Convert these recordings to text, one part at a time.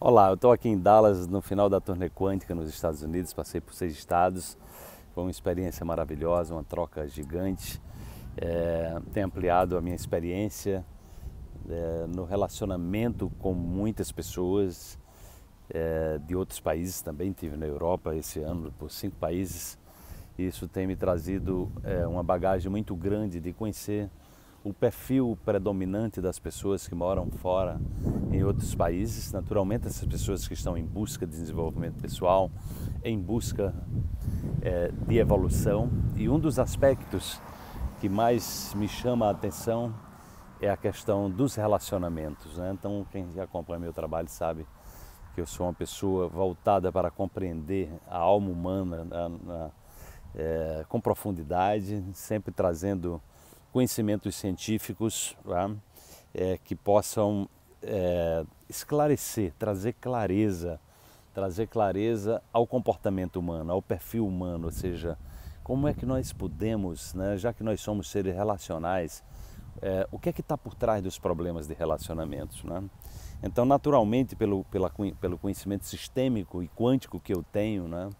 Olá, eu estou aqui em Dallas no final da turnê quântica nos Estados Unidos, passei por seis estados, foi uma experiência maravilhosa, uma troca gigante, é, tem ampliado a minha experiência é, no relacionamento com muitas pessoas é, de outros países, também tive na Europa esse ano por cinco países, isso tem me trazido é, uma bagagem muito grande de conhecer o perfil predominante das pessoas que moram fora em outros países, naturalmente essas pessoas que estão em busca de desenvolvimento pessoal, em busca é, de evolução. E um dos aspectos que mais me chama a atenção é a questão dos relacionamentos. Né? Então, quem acompanha meu trabalho sabe que eu sou uma pessoa voltada para compreender a alma humana na, na, é, com profundidade, sempre trazendo conhecimentos científicos tá? é, que possam é, esclarecer, trazer clareza, trazer clareza ao comportamento humano, ao perfil humano, ou seja, como é que nós podemos, né, já que nós somos seres relacionais, é, o que é que está por trás dos problemas de relacionamentos? Né? Então, naturalmente, pelo, pela, pelo conhecimento sistêmico e quântico que eu tenho, né,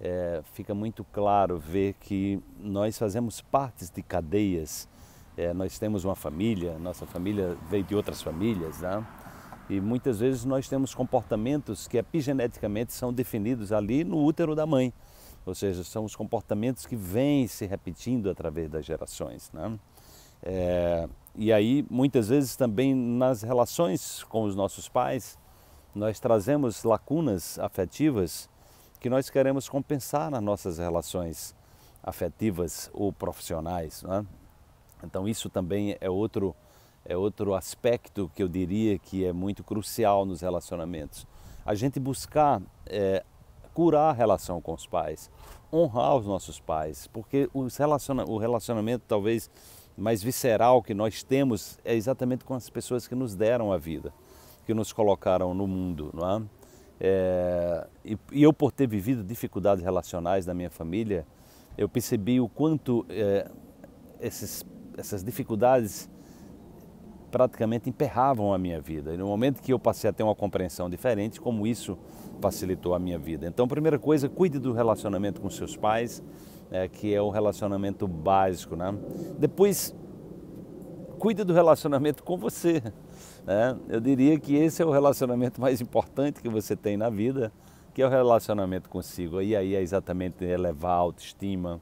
é, fica muito claro ver que nós fazemos partes de cadeias. É, nós temos uma família, nossa família veio de outras famílias, né? e muitas vezes nós temos comportamentos que epigeneticamente são definidos ali no útero da mãe, ou seja, são os comportamentos que vêm se repetindo através das gerações. Né? É, e aí, muitas vezes também nas relações com os nossos pais, nós trazemos lacunas afetivas que nós queremos compensar nas nossas relações afetivas ou profissionais. Né? Então isso também é outro é outro aspecto que eu diria que é muito crucial nos relacionamentos. A gente buscar é, curar a relação com os pais, honrar os nossos pais, porque os relaciona o relacionamento talvez mais visceral que nós temos é exatamente com as pessoas que nos deram a vida, que nos colocaram no mundo, não é? É, e, e, eu, por ter vivido dificuldades relacionais na minha família, eu percebi o quanto é, esses, essas dificuldades praticamente emperravam a minha vida. E no momento que eu passei a ter uma compreensão diferente, como isso facilitou a minha vida. Então, primeira coisa, cuide do relacionamento com seus pais, é, que é o relacionamento básico. Né? Depois, cuida do relacionamento com você. Né? Eu diria que esse é o relacionamento mais importante que você tem na vida, que é o relacionamento consigo. E aí é exatamente é elevar a autoestima,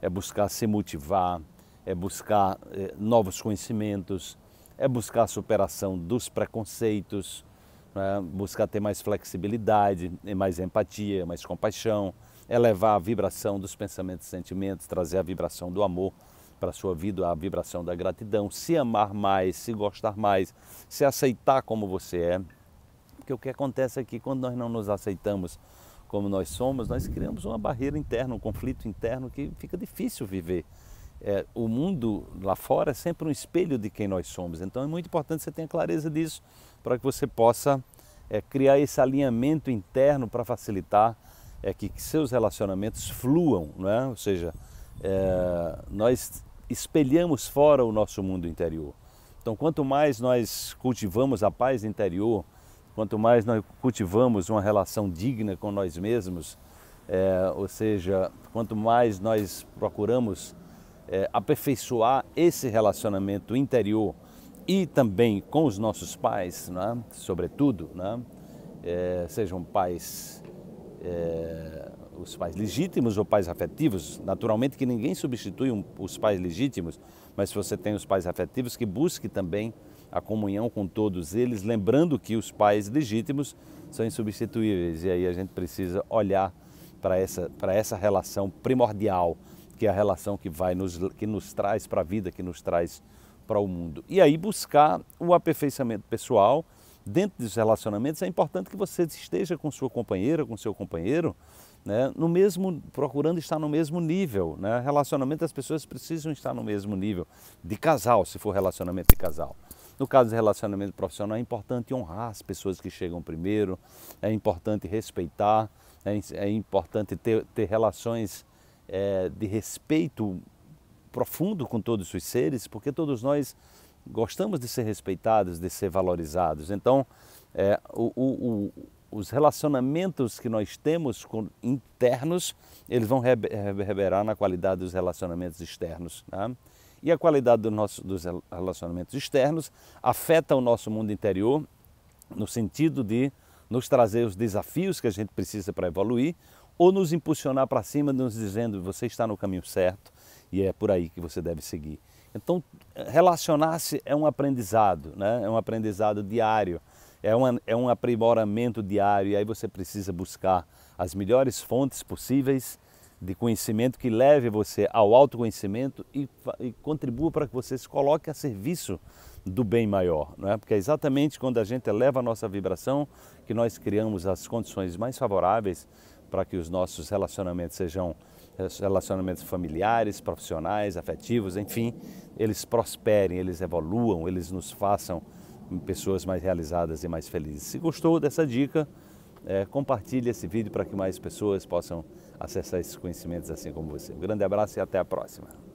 é buscar se motivar, é buscar é, novos conhecimentos, é buscar a superação dos preconceitos, né? buscar ter mais flexibilidade, mais empatia, mais compaixão, elevar a vibração dos pensamentos e sentimentos, trazer a vibração do amor para a sua vida a vibração da gratidão, se amar mais, se gostar mais, se aceitar como você é. Porque o que acontece é que quando nós não nos aceitamos como nós somos, nós criamos uma barreira interna, um conflito interno que fica difícil viver. É, o mundo lá fora é sempre um espelho de quem nós somos. Então é muito importante que você tenha clareza disso para que você possa é, criar esse alinhamento interno para facilitar é, que, que, seus relacionamentos fluam, não é? Ou seja, é, nós espelhamos fora o nosso mundo interior. Então, quanto mais nós cultivamos a paz interior, quanto mais nós cultivamos uma relação digna com nós mesmos, é, ou seja, quanto mais nós procuramos é, aperfeiçoar esse relacionamento interior e também com os nossos pais, né? sobretudo, né? É, sejam pais é, os pais legítimos ou pais afetivos. Naturalmente que ninguém substitui um, os pais legítimos, mas se você tem os pais afetivos, que busque também a comunhão com todos eles, lembrando que os pais legítimos são insubstituíveis. E aí a gente precisa olhar para essa, para essa relação primordial, que é a relação que, vai nos, que nos traz para a vida, que nos traz para o mundo. E aí buscar o aperfeiçoamento pessoal, dentro dos relacionamentos, é importante que você esteja com sua companheira, com seu companheiro, né, no mesmo, procurando estar no mesmo nível. Né? Relacionamento, as pessoas precisam estar no mesmo nível de casal, se for relacionamento de casal. No caso de relacionamento profissional, é importante honrar as pessoas que chegam primeiro, é importante respeitar, é, é importante ter, ter relações é, de respeito profundo com todos os seres, porque todos nós gostamos de ser respeitados, de ser valorizados. Então, é, o, o, o, os relacionamentos que nós temos com, internos, eles vão reverberar na qualidade dos relacionamentos externos. Né? E a qualidade do nosso, dos relacionamentos externos afeta o nosso mundo interior no sentido de nos trazer os desafios que a gente precisa para evoluir ou nos impulsionar para cima, nos dizendo você está no caminho certo e é por aí que você deve seguir. Então, relacionar-se é um aprendizado, né? é um aprendizado diário, é, uma, é um aprimoramento diário, e aí você precisa buscar as melhores fontes possíveis de conhecimento que leve você ao autoconhecimento e, e contribua para que você se coloque a serviço do bem maior, não é? Porque é exatamente quando a gente eleva a nossa vibração que nós criamos as condições mais favoráveis para que os nossos relacionamentos sejam relacionamentos familiares, profissionais, afetivos, enfim, eles prosperem, eles evoluam, eles nos façam pessoas mais realizadas e mais felizes. Se gostou dessa dica, é, compartilhe esse vídeo para que mais pessoas possam acessar esses conhecimentos assim como você. Um grande abraço e até a próxima.